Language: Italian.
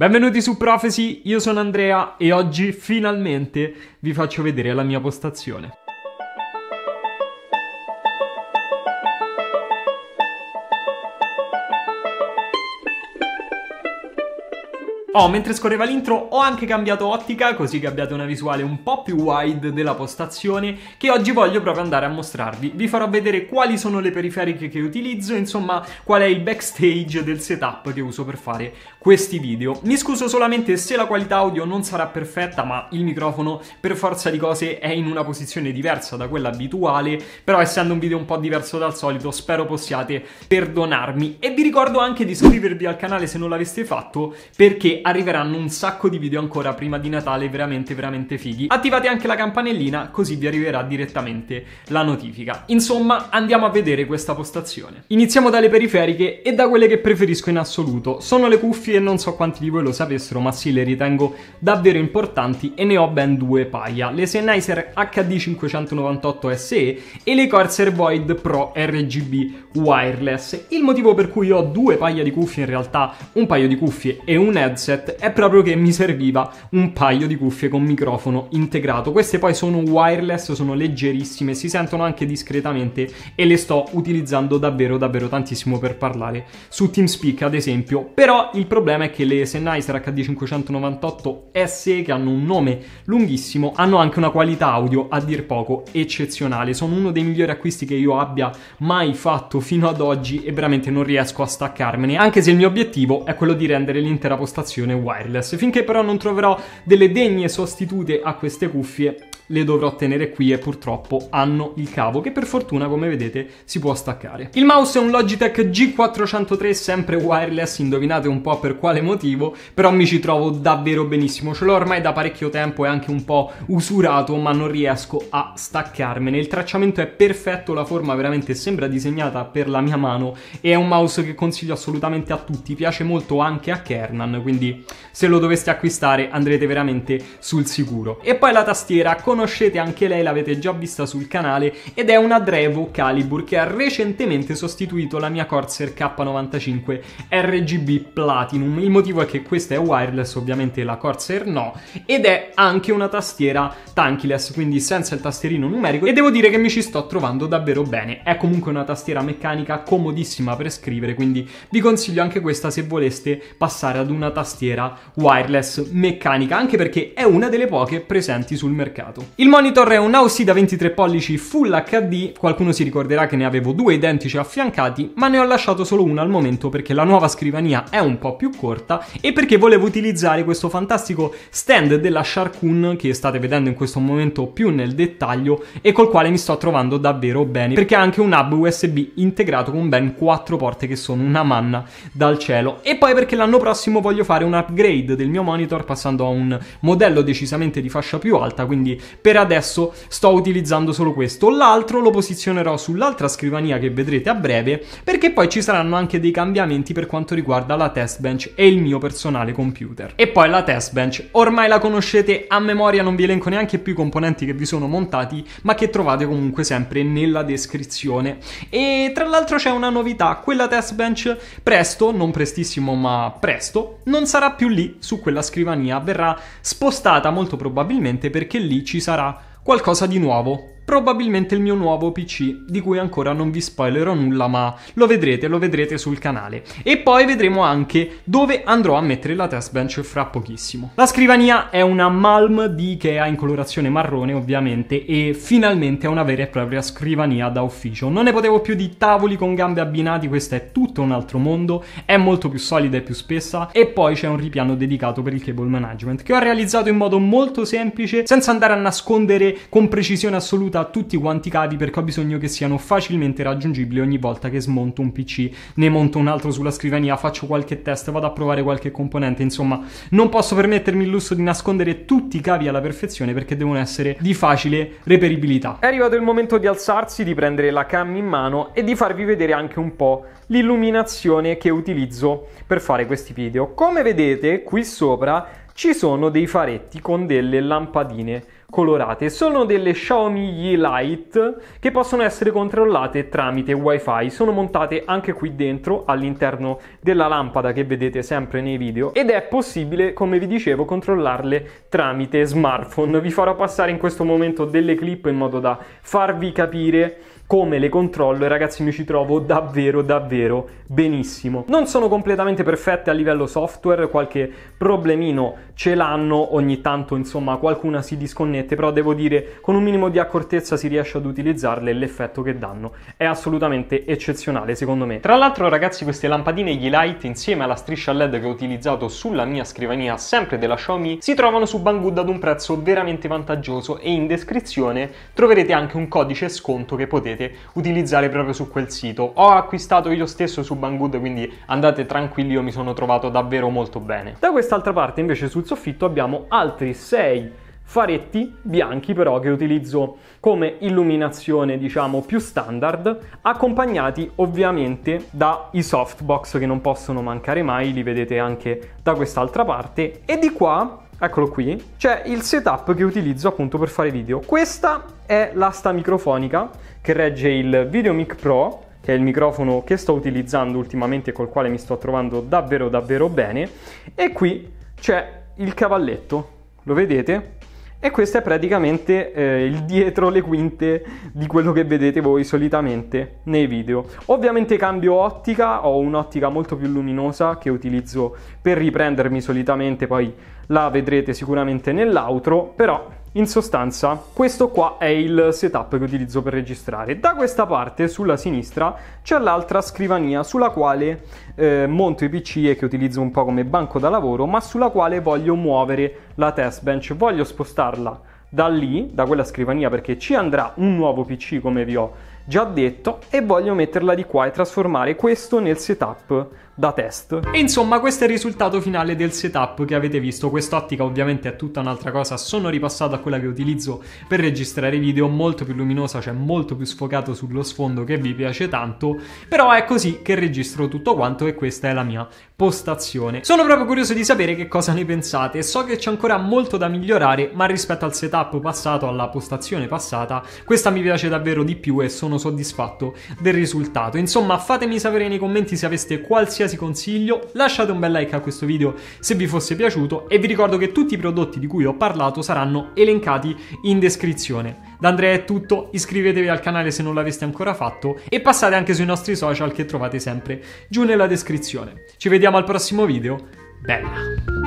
Benvenuti su Prophecy, io sono Andrea e oggi finalmente vi faccio vedere la mia postazione. Oh, mentre scorreva l'intro ho anche cambiato ottica così che abbiate una visuale un po' più wide della postazione che oggi voglio proprio andare a mostrarvi. Vi farò vedere quali sono le periferiche che utilizzo, insomma qual è il backstage del setup che uso per fare questi video. Mi scuso solamente se la qualità audio non sarà perfetta ma il microfono per forza di cose è in una posizione diversa da quella abituale, però essendo un video un po' diverso dal solito spero possiate perdonarmi e vi ricordo anche di iscrivervi al canale se non l'aveste fatto perché arriveranno un sacco di video ancora prima di Natale veramente veramente fighi. Attivate anche la campanellina così vi arriverà direttamente la notifica. Insomma, andiamo a vedere questa postazione. Iniziamo dalle periferiche e da quelle che preferisco in assoluto. Sono le cuffie e non so quanti di voi lo sapessero, ma sì, le ritengo davvero importanti e ne ho ben due paia. Le Sennheiser HD598SE e le Corsair Void Pro RGB Wireless. Il motivo per cui ho due paia di cuffie in realtà, un paio di cuffie e un heads headset è proprio che mi serviva un paio di cuffie con microfono integrato. Queste poi sono wireless, sono leggerissime, si sentono anche discretamente e le sto utilizzando davvero davvero tantissimo per parlare su TeamSpeak ad esempio. Però il problema è che le Sennheiser HD598S che hanno un nome lunghissimo hanno anche una qualità audio a dir poco eccezionale. Sono uno dei migliori acquisti che io abbia mai fatto fino ad oggi e veramente non riesco a staccarmene, anche se il mio obiettivo è quello di rendere l'intera postazione l'opzione wireless, finché però non troverò delle degne sostitute a queste cuffie le dovrò tenere qui e purtroppo hanno il cavo che per fortuna come vedete si può staccare. Il mouse è un Logitech G403 sempre wireless, indovinate un po' per quale motivo, però mi ci trovo davvero benissimo, ce l'ho ormai da parecchio tempo e anche un po' usurato ma non riesco a staccarmene, il tracciamento è perfetto, la forma veramente sembra disegnata per la mia mano e è un mouse che consiglio assolutamente a tutti, piace molto anche a Kernan, quindi se lo doveste acquistare andrete veramente sul sicuro. E poi la tastiera con conoscete anche lei, l'avete già vista sul canale ed è una Drevo Calibur che ha recentemente sostituito la mia Corsair K95 RGB Platinum. Il motivo è che questa è wireless, ovviamente la Corsair no, ed è anche una tastiera tankless, quindi senza il tastierino numerico e devo dire che mi ci sto trovando davvero bene. È comunque una tastiera meccanica comodissima per scrivere, quindi vi consiglio anche questa se voleste passare ad una tastiera wireless meccanica, anche perché è una delle poche presenti sul mercato. Il monitor è un AOC da 23 pollici Full HD, qualcuno si ricorderà che ne avevo due identici affiancati, ma ne ho lasciato solo uno al momento perché la nuova scrivania è un po' più corta e perché volevo utilizzare questo fantastico stand della Sharkoon che state vedendo in questo momento più nel dettaglio e col quale mi sto trovando davvero bene perché ha anche un hub USB integrato con ben 4 porte che sono una manna dal cielo e poi perché l'anno prossimo voglio fare un upgrade del mio monitor passando a un modello decisamente di fascia più alta quindi per adesso sto utilizzando solo questo. L'altro lo posizionerò sull'altra scrivania che vedrete a breve, perché poi ci saranno anche dei cambiamenti per quanto riguarda la test bench e il mio personale computer. E poi la test bench, ormai la conoscete a memoria, non vi elenco neanche più i componenti che vi sono montati, ma che trovate comunque sempre nella descrizione. E tra l'altro c'è una novità, quella test bench presto, non prestissimo ma presto, non sarà più lì su quella scrivania, verrà spostata molto probabilmente perché lì ci sarà sarà qualcosa di nuovo, probabilmente il mio nuovo PC, di cui ancora non vi spoilerò nulla, ma lo vedrete, lo vedrete sul canale. E poi vedremo anche dove andrò a mettere la test bench fra pochissimo. La scrivania è una Malm di Ikea in colorazione marrone, ovviamente, e finalmente è una vera e propria scrivania da ufficio. Non ne potevo più di tavoli con gambe abbinati, questo è tutto un altro mondo, è molto più solida e più spessa, e poi c'è un ripiano dedicato per il cable management, che ho realizzato in modo molto semplice, senza andare a nascondere con precisione assoluta velocità tutti quanti i cavi perché ho bisogno che siano facilmente raggiungibili ogni volta che smonto un PC, ne monto un altro sulla scrivania, faccio qualche test, vado a provare qualche componente, insomma, non posso permettermi il lusso di nascondere tutti i cavi alla perfezione perché devono essere di facile reperibilità. È arrivato il momento di alzarsi, di prendere la cam in mano e di farvi vedere anche un po' l'illuminazione che utilizzo per fare questi video. Come vedete qui sopra ci sono dei faretti con delle lampadine colorate. Sono delle Xiaomi Yi Lite che possono essere controllate tramite wifi. Sono montate anche qui dentro all'interno della lampada che vedete sempre nei video ed è possibile, come vi dicevo, controllarle tramite smartphone. Vi farò passare in questo momento delle clip in modo da farvi capire come le controllo e ragazzi mi ci trovo davvero davvero benissimo. Non sono completamente perfette a livello software, qualche problemino ce l'hanno, ogni tanto insomma qualcuna si disconnette, però devo dire con un minimo di accortezza si riesce ad utilizzarle e l'effetto che danno è assolutamente eccezionale secondo me. Tra l'altro ragazzi queste lampadine Light insieme alla striscia LED che ho utilizzato sulla mia scrivania sempre della Xiaomi si trovano su Banggood ad un prezzo veramente vantaggioso e in descrizione troverete anche un codice sconto che potete volete utilizzare proprio su quel sito. Ho acquistato io stesso su Banggood, quindi andate tranquilli, io mi sono trovato davvero molto bene. Da quest'altra parte invece sul soffitto abbiamo altri 6 faretti bianchi però che utilizzo come illuminazione diciamo più standard accompagnati ovviamente dai softbox che non possono mancare mai li vedete anche da quest'altra parte e di qua eccolo qui, c'è il setup che utilizzo appunto per fare video. Questa è l'asta microfonica che regge il VideoMic Pro, che è il microfono che sto utilizzando ultimamente e col quale mi sto trovando davvero davvero bene. E qui c'è il cavalletto, lo vedete? E questo è praticamente eh, il dietro le quinte di quello che vedete voi solitamente nei video. Ovviamente cambio ottica, ho un'ottica molto più luminosa che utilizzo per riprendermi solitamente poi la vedrete sicuramente nell'outro, però in sostanza questo qua è il setup che utilizzo per registrare. Da questa parte, sulla sinistra, c'è l'altra scrivania sulla quale eh, monto i PC e che utilizzo un po' come banco da lavoro, ma sulla quale voglio muovere la test bench, voglio spostarla da lì, da quella scrivania, perché ci andrà un nuovo PC come vi ho già detto e voglio metterla di qua e trasformare questo nel setup da test. insomma questo è il risultato finale del setup che avete visto, quest'ottica ovviamente è tutta un'altra cosa, sono ripassato a quella che utilizzo per registrare video, molto più luminosa, cioè molto più sfocato sullo sfondo che vi piace tanto, però è così che registro tutto quanto e questa è la mia postazione. Sono proprio curioso di sapere che cosa ne pensate. So che c'è ancora molto da migliorare, ma rispetto al setup passato, alla postazione passata, questa mi piace davvero di più e sono soddisfatto del risultato. Insomma, fatemi sapere nei commenti se aveste qualsiasi consiglio, lasciate un bel like a questo video se vi fosse piaciuto e vi ricordo che tutti i prodotti di cui ho parlato saranno elencati in descrizione. Da Andrea è tutto, iscrivetevi al canale se non l'aveste ancora fatto e passate anche sui nostri social che trovate sempre giù nella descrizione. Ci vediamo al prossimo video, bella!